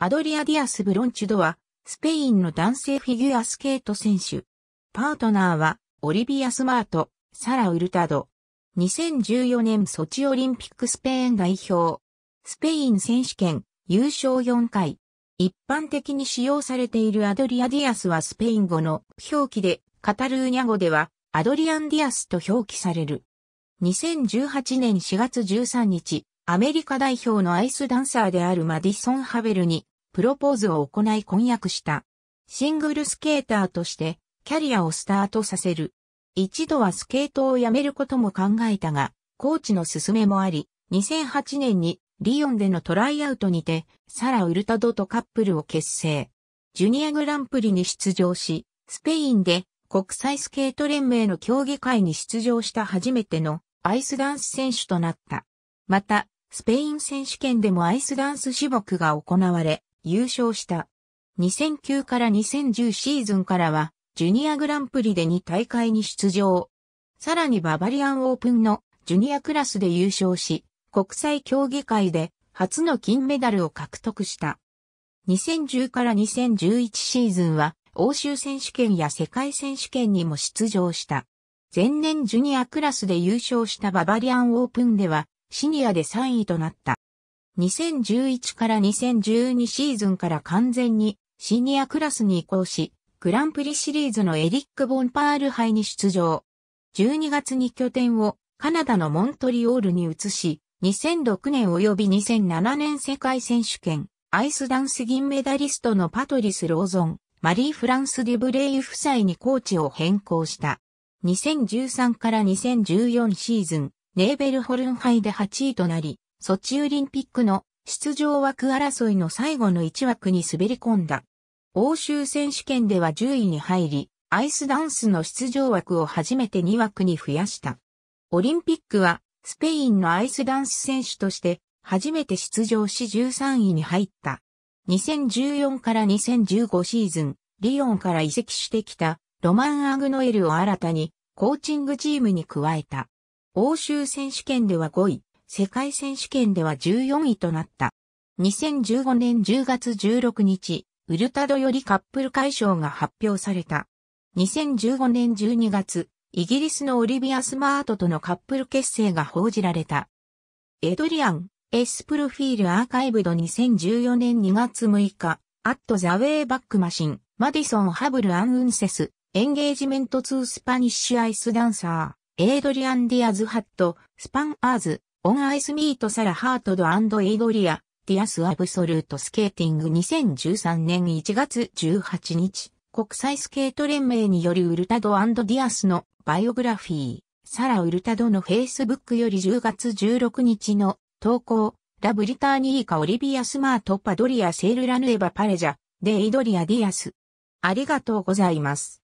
アドリア・ディアス・ブロンチュドは、スペインの男性フィギュアスケート選手。パートナーは、オリビア・スマート、サラ・ウルタド。2014年ソチオリンピックスペイン代表。スペイン選手権、優勝4回。一般的に使用されているアドリア・ディアスはスペイン語の表記で、カタルーニャ語では、アドリアン・ディアスと表記される。2018年4月13日、アメリカ代表のアイスダンサーであるマディソン・ハベルにプロポーズを行い婚約した。シングルスケーターとしてキャリアをスタートさせる。一度はスケートをやめることも考えたが、コーチの勧めもあり、2008年にリヨンでのトライアウトにて、サラ・ウルタドとカップルを結成。ジュニアグランプリに出場し、スペインで国際スケート連盟の競技会に出場した初めてのアイスダンス選手となった。また、スペイン選手権でもアイスダンス種目が行われ、優勝した。2009から2010シーズンからは、ジュニアグランプリで2大会に出場。さらにババリアンオープンのジュニアクラスで優勝し、国際競技会で初の金メダルを獲得した。2010から2011シーズンは欧州選手権や世界選手権にも出場した。前年ジュニアクラスで優勝したババリアンオープンではシニアで3位となった。2011から2012シーズンから完全にシニアクラスに移行し、グランプリシリーズのエリック・ボンパール杯に出場。12月に拠点をカナダのモントリオールに移し、2006年及び2007年世界選手権、アイスダンス銀メダリストのパトリス・ローゾン、マリー・フランス・デュブレイ夫妻にコーチを変更した。2013から2014シーズン、ネーベルホルン杯で8位となり、ソチオリンピックの出場枠争いの最後の1枠に滑り込んだ。欧州選手権では10位に入り、アイスダンスの出場枠を初めて2枠に増やした。オリンピックはスペインのアイスダンス選手として初めて出場し13位に入った。2014から2015シーズン、リオンから移籍してきたロマン・アグノエルを新たにコーチングチームに加えた。欧州選手権では5位、世界選手権では14位となった。2015年10月16日、ウルタドよりカップル解消が発表された。2015年12月、イギリスのオリビア・スマートとのカップル結成が報じられた。エドリアン、エスプロフィールアーカイブド2014年2月6日、アットザウェイバックマシン、マディソン・ハブル・アン・ウンセス、エンゲージメント・ツー・スパニッシュ・アイス・ダンサー。エイドリアン・ディアズ・ハット、スパン・アーズ、オン・アイス・ミート・サラ・ハートド・アンド・エイドリア、ディアス・アブソルート・スケーティング2013年1月18日、国際スケート連盟によるウルタド・アンド・ディアスのバイオグラフィー、サラ・ウルタドのフェイスブックより10月16日の投稿、ラブリターニーカ・オリビア・スマート・パドリア・セール・ラヌエバ・パレジャ、デ・エイドリア・ディアス。ありがとうございます。